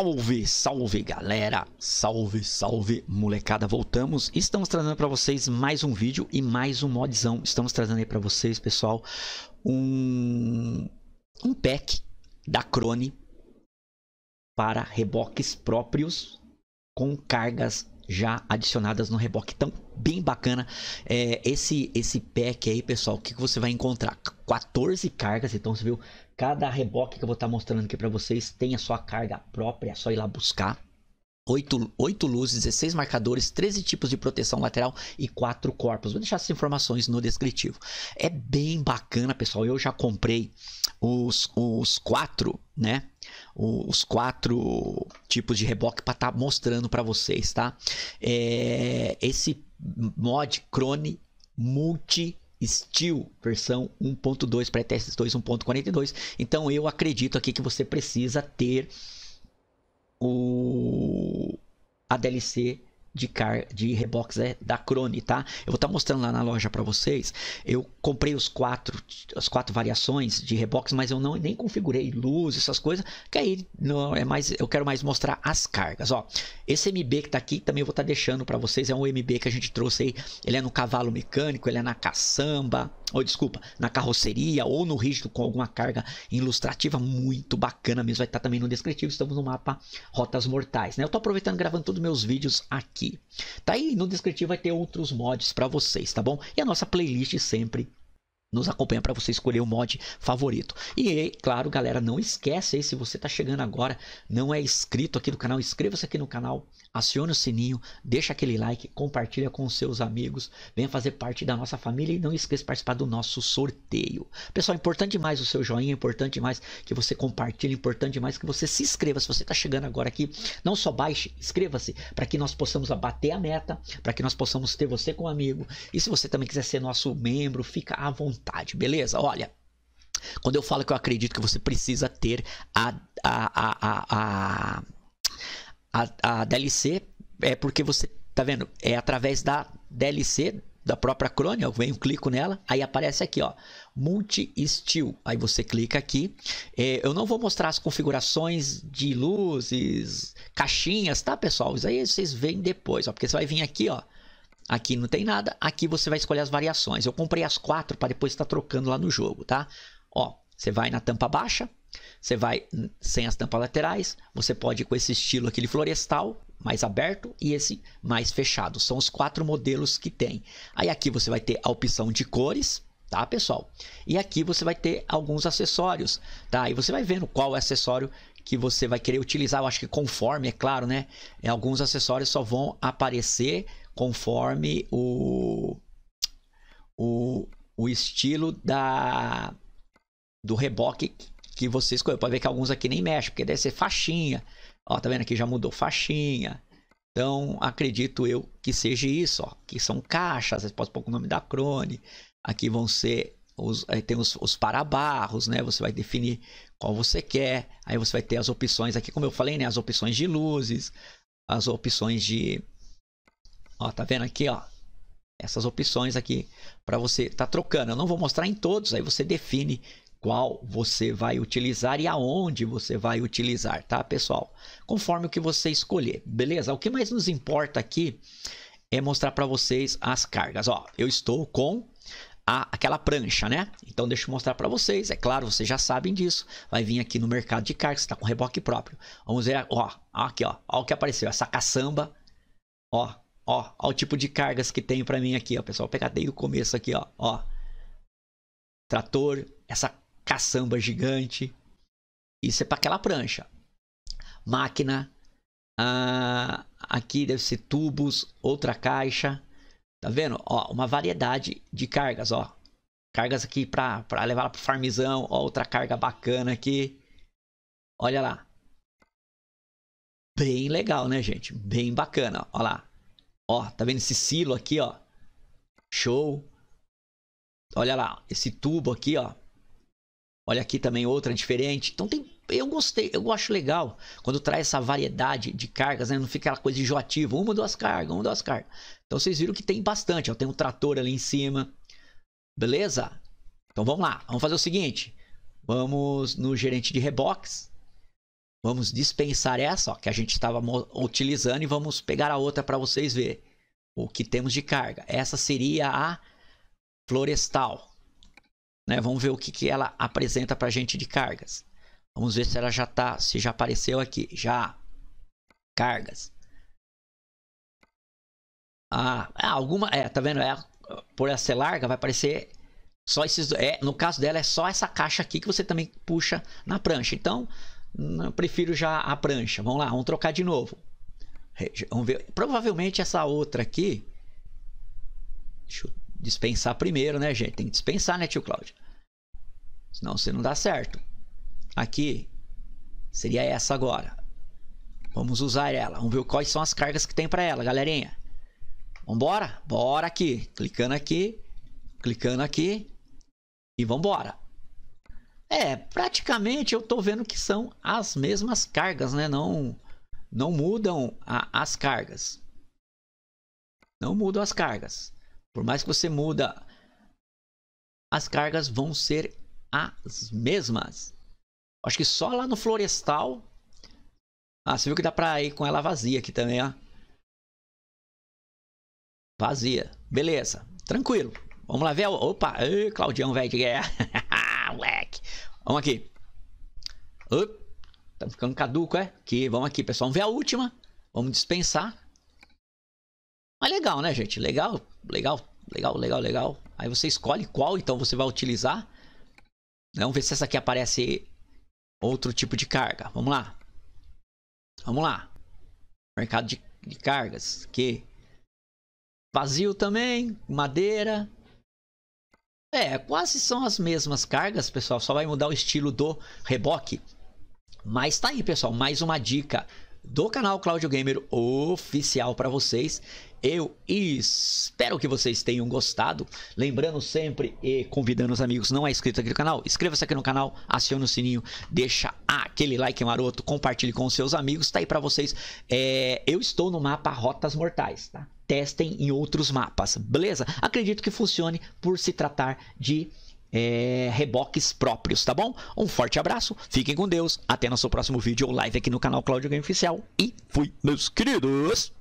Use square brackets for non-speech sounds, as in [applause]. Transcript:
Salve, salve galera, salve, salve molecada, voltamos. Estamos trazendo para vocês mais um vídeo e mais um modzão. Estamos trazendo aí para vocês, pessoal, um um pack da Crone para reboques próprios com cargas já adicionadas no reboque. Então, bem bacana é, esse esse pack aí, pessoal. O que, que você vai encontrar? 14 cargas, então você viu Cada reboque que eu vou estar tá mostrando aqui para vocês tem a sua carga própria, é só ir lá buscar. 8, 8 luzes, 16 marcadores, 13 tipos de proteção lateral e 4 corpos. Vou deixar essas informações no descritivo. É bem bacana, pessoal. Eu já comprei os, os quatro, né? Os quatro tipos de reboque para estar tá mostrando para vocês, tá? É, esse mod Crone Multi Steel versão 1.2 para ETS 2 1.42. Então eu acredito aqui que você precisa ter o a DLC de, car de rebox é da Crone, tá? Eu vou estar tá mostrando lá na loja para vocês. Eu comprei os quatro, as quatro variações de rebox, mas eu não nem configurei luz, essas coisas, que aí não é mais, eu quero mais mostrar as cargas, ó. Esse MB que tá aqui, também eu vou estar tá deixando para vocês, é um MB que a gente trouxe aí, ele é no cavalo mecânico, ele é na caçamba, ou desculpa, na carroceria ou no rígido com alguma carga ilustrativa muito bacana mesmo. Vai estar também no descritivo, estamos no mapa Rotas Mortais, né? Eu estou aproveitando gravando todos meus vídeos aqui. Tá aí no descritivo vai ter outros mods para vocês, tá bom? E a nossa playlist sempre nos acompanha para você escolher o mod favorito. E claro, galera, não esquece aí se você está chegando agora, não é inscrito aqui no canal, inscreva-se aqui no canal, acione o sininho, deixa aquele like, compartilha com seus amigos, venha fazer parte da nossa família e não esqueça de participar do nosso sorteio. Pessoal, é importante demais o seu joinha, é importante demais que você compartilhe, é importante demais que você se inscreva. Se você está chegando agora aqui, não só baixe, inscreva-se para que nós possamos abater a meta, para que nós possamos ter você como amigo. E se você também quiser ser nosso membro, fica à vontade vontade, beleza? Olha, quando eu falo que eu acredito que você precisa ter a, a, a, a, a, a DLC, é porque você, tá vendo? É através da DLC, da própria crônia, eu venho, clico nela, aí aparece aqui, ó, multi-steel. Aí você clica aqui. É, eu não vou mostrar as configurações de luzes, caixinhas, tá, pessoal? Isso aí vocês veem depois, ó, porque você vai vir aqui, ó, Aqui não tem nada, aqui você vai escolher as variações. Eu comprei as quatro para depois estar tá trocando lá no jogo, tá? Ó, você vai na tampa baixa, você vai sem as tampas laterais, você pode ir com esse estilo aquele florestal, mais aberto e esse mais fechado. São os quatro modelos que tem. Aí aqui você vai ter a opção de cores, tá, pessoal? E aqui você vai ter alguns acessórios, tá? E você vai vendo qual é acessório que você vai querer utilizar. Eu acho que conforme, é claro, né? É, alguns acessórios só vão aparecer conforme o, o, o estilo da, do reboque que você escolheu. Pode ver que alguns aqui nem mexem, porque deve ser faixinha. Ó, tá vendo aqui já mudou faixinha. Então, acredito eu que seja isso, ó, que são caixas, você pode pôr o nome da crone. Aqui vão ser os, tem os, os parabarros, né? Você vai definir qual você quer. Aí você vai ter as opções aqui, como eu falei, né? As opções de luzes, as opções de Ó, tá vendo aqui, ó? Essas opções aqui para você tá trocando. Eu não vou mostrar em todos, aí você define qual você vai utilizar e aonde você vai utilizar, tá, pessoal? Conforme o que você escolher, beleza? O que mais nos importa aqui é mostrar para vocês as cargas. Ó, eu estou com a, aquela prancha, né? Então deixa eu mostrar para vocês. É claro, vocês já sabem disso. Vai vir aqui no mercado de cargas, está com reboque próprio. Vamos ver, ó, aqui, ó, ó o que apareceu, essa caçamba, ó, Ó, ó o tipo de cargas que tem para mim aqui, ó, pessoal. Pegar desde o começo aqui, ó, ó. Trator, essa caçamba gigante. Isso é para aquela prancha. Máquina. Ah, aqui deve ser tubos, outra caixa. Tá vendo? Ó, uma variedade de cargas, ó. Cargas aqui para levar para farmizão, ó, outra carga bacana aqui. Olha lá. Bem legal, né, gente? Bem bacana. Ó lá. Ó, tá vendo esse silo aqui, ó? Show. Olha lá, esse tubo aqui, ó. Olha aqui também outra diferente. Então tem, eu gostei, eu acho legal quando traz essa variedade de cargas, né? Não fica aquela coisa enjoativa, uma duas cargas, uma duas cargas. Então vocês viram que tem bastante, ó, tem um trator ali em cima. Beleza? Então vamos lá, vamos fazer o seguinte. Vamos no gerente de reboques. Vamos dispensar essa, ó, que a gente estava utilizando e vamos pegar a outra para vocês verem o que temos de carga. Essa seria a florestal. Né? Vamos ver o que, que ela apresenta para a gente de cargas. Vamos ver se ela já está, se já apareceu aqui. Já. Cargas. Ah, é, alguma, é, tá vendo? É, por ela ser larga, vai aparecer só esses, é, no caso dela é só essa caixa aqui que você também puxa na prancha. Então, eu prefiro já a prancha. Vamos lá, vamos trocar de novo. Vamos ver. Provavelmente essa outra aqui. Deixa eu dispensar primeiro, né, gente? Tem que dispensar, né, tio Cláudio? Senão você não dá certo. Aqui seria essa agora. Vamos usar ela. Vamos ver quais são as cargas que tem para ela, galerinha. Vambora? Bora aqui. Clicando aqui. Clicando aqui. E vambora. É, praticamente eu estou vendo que são as mesmas cargas, né? Não, não mudam a, as cargas. Não mudam as cargas. Por mais que você muda, as cargas vão ser as mesmas. Acho que só lá no florestal. Ah, você viu que dá para ir com ela vazia aqui também, ó. Vazia. Beleza. Tranquilo. Vamos lá ver. Opa, Ei, Claudião, velho de guerra. É? [laughs] moleque. Vamos aqui. Up. Tá ficando caduco, é? Que? vamos aqui, pessoal. Vamos ver a última. Vamos dispensar. Mas legal, né, gente? Legal, legal, legal, legal, legal. Aí você escolhe qual, então, você vai utilizar. Vamos ver se essa aqui aparece outro tipo de carga. Vamos lá. Vamos lá. Mercado de, de cargas. Que vazio também. Madeira. É, quase são as mesmas cargas, pessoal, só vai mudar o estilo do reboque. Mas tá aí, pessoal, mais uma dica do canal Cláudio Gamer oficial para vocês. Eu espero que vocês tenham gostado. Lembrando sempre e convidando os amigos, não é inscrito aqui no canal? Inscreva-se aqui no canal, acione o sininho, deixa aquele like maroto, compartilhe com os seus amigos. Tá aí para vocês. É, eu estou no mapa Rotas Mortais, tá? testem em outros mapas, beleza? Acredito que funcione por se tratar de é, reboques próprios, tá bom? Um forte abraço, fiquem com Deus, até nosso próximo vídeo ou live aqui no canal Cláudio Game Oficial e fui, meus queridos!